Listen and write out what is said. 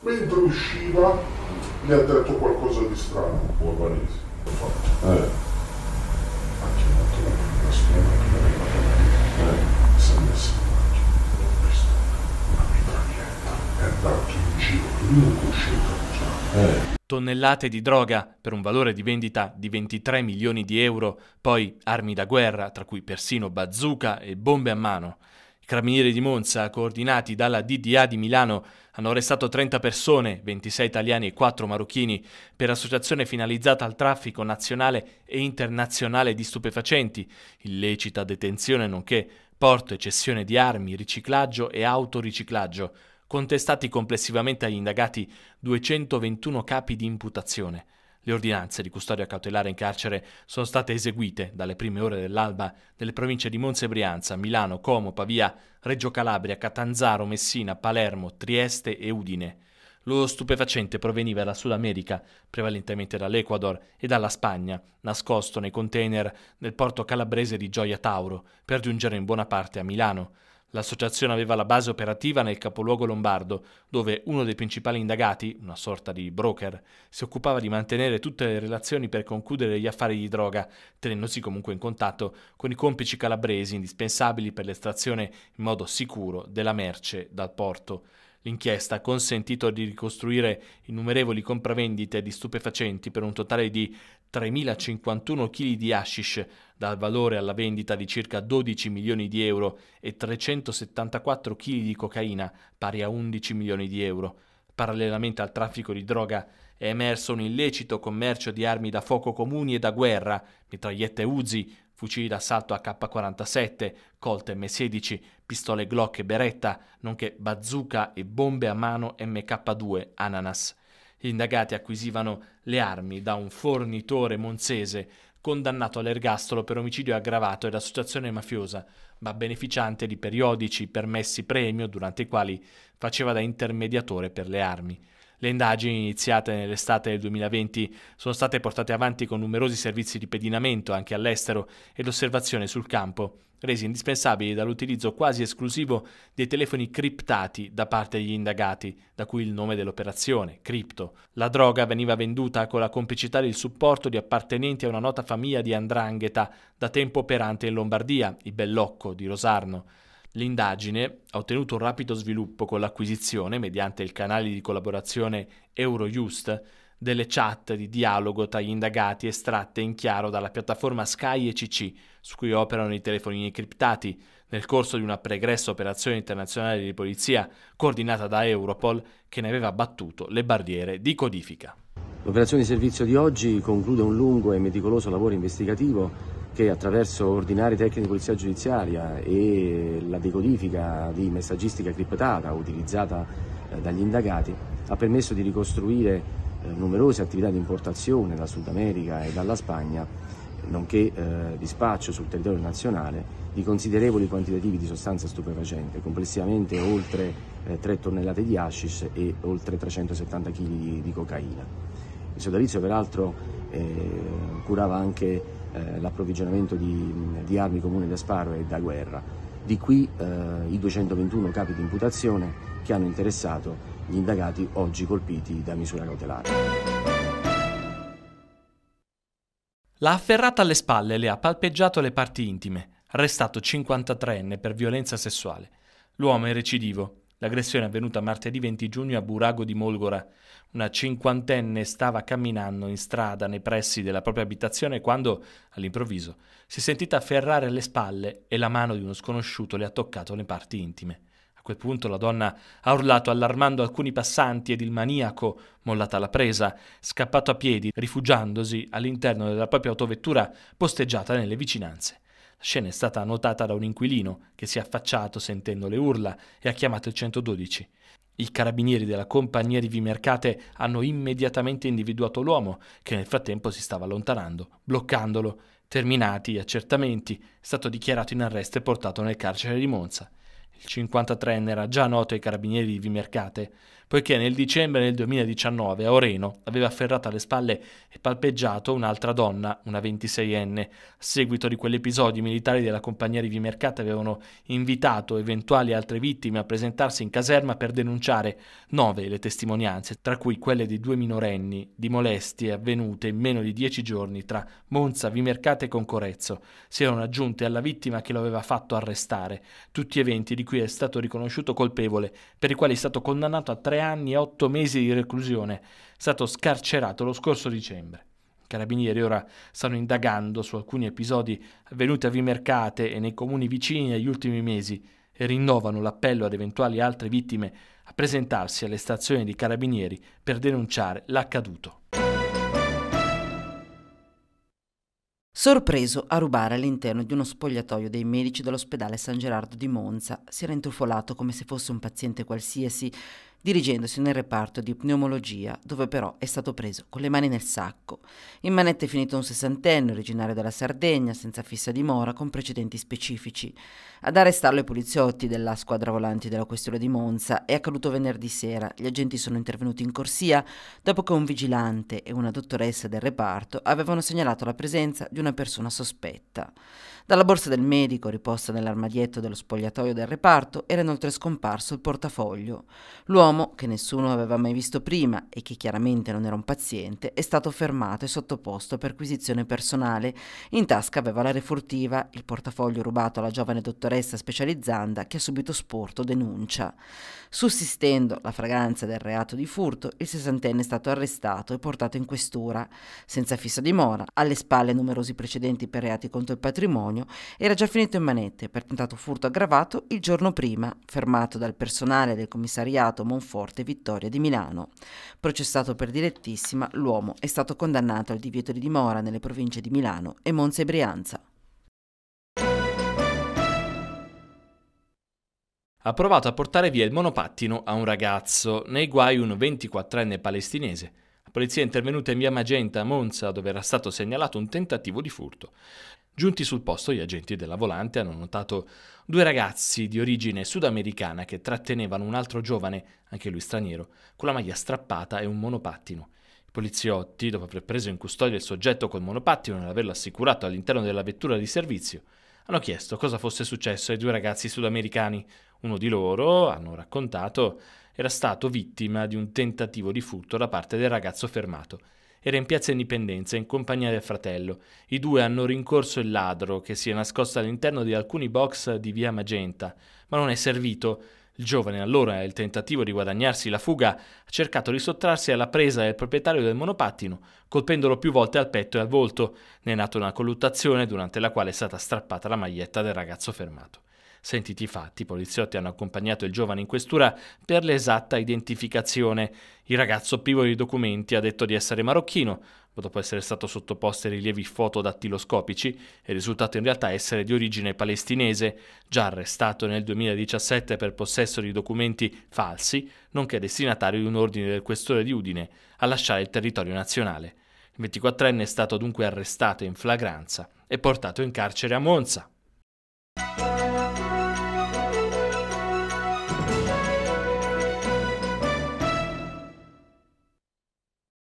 mentre usciva gli ha detto qualcosa di strano Borbanesi ha eh. chiamato la prima scuola che era arrivata lì eh. si è messo in macchina Ho visto una mitraglietta è andato in giro non lungo uscito eh. Tonnellate di droga per un valore di vendita di 23 milioni di euro, poi armi da guerra, tra cui persino bazooka e bombe a mano. Carabinieri di Monza, coordinati dalla DDA di Milano, hanno arrestato 30 persone, 26 italiani e 4 marocchini, per associazione finalizzata al traffico nazionale e internazionale di stupefacenti, illecita detenzione nonché porto e cessione di armi, riciclaggio e autoriciclaggio, contestati complessivamente agli indagati 221 capi di imputazione. Le ordinanze di custodia cautelare in carcere sono state eseguite dalle prime ore dell'alba nelle province di Monza e Brianza, Milano, Como, Pavia, Reggio Calabria, Catanzaro, Messina, Palermo, Trieste e Udine. Lo stupefacente proveniva dal Sud America, prevalentemente dall'Ecuador e dalla Spagna, nascosto nei container nel porto calabrese di Gioia Tauro, per giungere in buona parte a Milano. L'associazione aveva la base operativa nel capoluogo lombardo, dove uno dei principali indagati, una sorta di broker, si occupava di mantenere tutte le relazioni per concludere gli affari di droga, tenendosi comunque in contatto con i complici calabresi indispensabili per l'estrazione in modo sicuro della merce dal porto. L'inchiesta ha consentito di ricostruire innumerevoli compravendite di stupefacenti per un totale di 3.051 kg di hashish dal valore alla vendita di circa 12 milioni di euro e 374 kg di cocaina pari a 11 milioni di euro. Parallelamente al traffico di droga è emerso un illecito commercio di armi da fuoco comuni e da guerra, mitragliette Uzi, fucili d'assalto AK-47, Colt M16, pistole Glock e Beretta, nonché bazooka e bombe a mano MK2 Ananas. Gli indagati acquisivano le armi da un fornitore monzese condannato all'ergastolo per omicidio aggravato ed associazione mafiosa, ma beneficiante di periodici permessi premio durante i quali faceva da intermediatore per le armi. Le indagini iniziate nell'estate del 2020 sono state portate avanti con numerosi servizi di pedinamento anche all'estero e osservazione sul campo, resi indispensabili dall'utilizzo quasi esclusivo dei telefoni criptati da parte degli indagati, da cui il nome dell'operazione, cripto. La droga veniva venduta con la complicità del supporto di appartenenti a una nota famiglia di Andrangheta, da tempo operante in Lombardia, i Bellocco di Rosarno. L'indagine ha ottenuto un rapido sviluppo con l'acquisizione, mediante il canale di collaborazione Eurojust, delle chat di dialogo tra gli indagati estratte in chiaro dalla piattaforma Sky ECC, su cui operano i telefonini criptati, nel corso di una pregressa operazione internazionale di polizia coordinata da Europol che ne aveva battuto le barriere di codifica. L'operazione di servizio di oggi conclude un lungo e meticoloso lavoro investigativo che attraverso ordinari tecniche di polizia giudiziaria e la decodifica di messaggistica criptata utilizzata eh, dagli indagati ha permesso di ricostruire eh, numerose attività di importazione dal Sud America e dalla Spagna, nonché eh, dispaccio sul territorio nazionale di considerevoli quantitativi di sostanza stupefacente, complessivamente oltre 3 tonnellate di hashish e oltre 370 kg di cocaina. Il sodalizio peraltro curava anche eh, l'approvvigionamento di, di, armi comuni da sparo e da guerra. Di qui eh, i 221 capi di imputazione che hanno interessato gli indagati oggi colpiti da misura cautelare. L'ha afferrata alle spalle e le ha palpeggiato le parti intime, arrestato 53enne per violenza sessuale. L'uomo è recidivo, L'aggressione è avvenuta martedì 20 giugno a Burago di Molgora. Una cinquantenne stava camminando in strada nei pressi della propria abitazione quando, all'improvviso, si è sentita afferrare alle spalle e la mano di uno sconosciuto le ha toccato le parti intime. A quel punto la donna ha urlato allarmando alcuni passanti ed il maniaco, mollata alla presa, scappato a piedi, rifugiandosi all'interno della propria autovettura posteggiata nelle vicinanze. La scena è stata notata da un inquilino che si è affacciato sentendo le urla e ha chiamato il 112. I carabinieri della compagnia di Vimercate hanno immediatamente individuato l'uomo, che nel frattempo si stava allontanando, bloccandolo. Terminati gli accertamenti, è stato dichiarato in arresto e portato nel carcere di Monza. Il 53enne era già noto ai carabinieri di Vimercate poiché nel dicembre del 2019 a Oreno aveva afferrato alle spalle e palpeggiato un'altra donna, una 26enne. A seguito di quell'episodio, i militari della compagnia Rivi Mercate avevano invitato eventuali altre vittime a presentarsi in caserma per denunciare nove le testimonianze, tra cui quelle di due minorenni, di molestie avvenute in meno di dieci giorni tra Monza, Vimercate e Concorezzo. Si erano aggiunte alla vittima che lo aveva fatto arrestare. Tutti eventi di cui è stato riconosciuto colpevole, per i quali è stato condannato a tre 9 anni e otto mesi di reclusione, è stato scarcerato lo scorso dicembre. I carabinieri ora stanno indagando su alcuni episodi avvenuti a Vimercate e nei comuni vicini negli ultimi mesi e rinnovano l'appello ad eventuali altre vittime a presentarsi alle stazioni di carabinieri per denunciare l'accaduto. Sorpreso a rubare all'interno di uno spogliatoio dei medici dell'ospedale San Gerardo di Monza, si era intrufolato come se fosse un paziente qualsiasi dirigendosi nel reparto di pneumologia, dove però è stato preso con le mani nel sacco. In manette è finito un sessantenne, originario della Sardegna, senza fissa dimora, con precedenti specifici. Ad arrestarlo i poliziotti della squadra volanti della questura di Monza è accaduto venerdì sera. Gli agenti sono intervenuti in corsia dopo che un vigilante e una dottoressa del reparto avevano segnalato la presenza di una persona sospetta. Dalla borsa del medico, riposta nell'armadietto dello spogliatoio del reparto, era inoltre scomparso il portafoglio. L'uomo L'uomo, che nessuno aveva mai visto prima e che chiaramente non era un paziente, è stato fermato e sottoposto a perquisizione personale. In tasca aveva la refurtiva, il portafoglio rubato alla giovane dottoressa specializzanda che ha subito sporto denuncia. Sussistendo la fragranza del reato di furto, il sessantenne è stato arrestato e portato in questura, senza fissa dimora, alle spalle numerosi precedenti per reati contro il patrimonio, era già finito in manette per tentato furto aggravato il giorno prima, fermato dal personale del commissariato Monfort forte Vittoria di Milano. Processato per direttissima, l'uomo è stato condannato al divieto di dimora nelle province di Milano e Monza e Brianza. ha provato a portare via il monopattino a un ragazzo, nei guai un 24enne palestinese. La polizia è intervenuta in via Magenta a Monza, dove era stato segnalato un tentativo di furto. Giunti sul posto, gli agenti della volante hanno notato due ragazzi di origine sudamericana che trattenevano un altro giovane, anche lui straniero, con la maglia strappata e un monopattino. I poliziotti, dopo aver preso in custodia il soggetto col monopattino e averlo assicurato all'interno della vettura di servizio, hanno chiesto cosa fosse successo ai due ragazzi sudamericani, uno di loro, hanno raccontato, era stato vittima di un tentativo di furto da parte del ragazzo fermato. Era in piazza Indipendenza in compagnia del fratello. I due hanno rincorso il ladro che si è nascosto all'interno di alcuni box di via Magenta, ma non è servito. Il giovane allora, nel tentativo di guadagnarsi la fuga, ha cercato di sottrarsi alla presa del proprietario del monopattino, colpendolo più volte al petto e al volto. Ne è nata una colluttazione durante la quale è stata strappata la maglietta del ragazzo fermato. Sentiti i fatti, i poliziotti hanno accompagnato il giovane in questura per l'esatta identificazione. Il ragazzo, privo di documenti, ha detto di essere marocchino, ma dopo essere stato sottoposto a rilievi fotodattiloscopici, è risultato in realtà essere di origine palestinese, già arrestato nel 2017 per possesso di documenti falsi, nonché destinatario di un ordine del questore di Udine a lasciare il territorio nazionale. Il 24enne è stato dunque arrestato in flagranza e portato in carcere a Monza.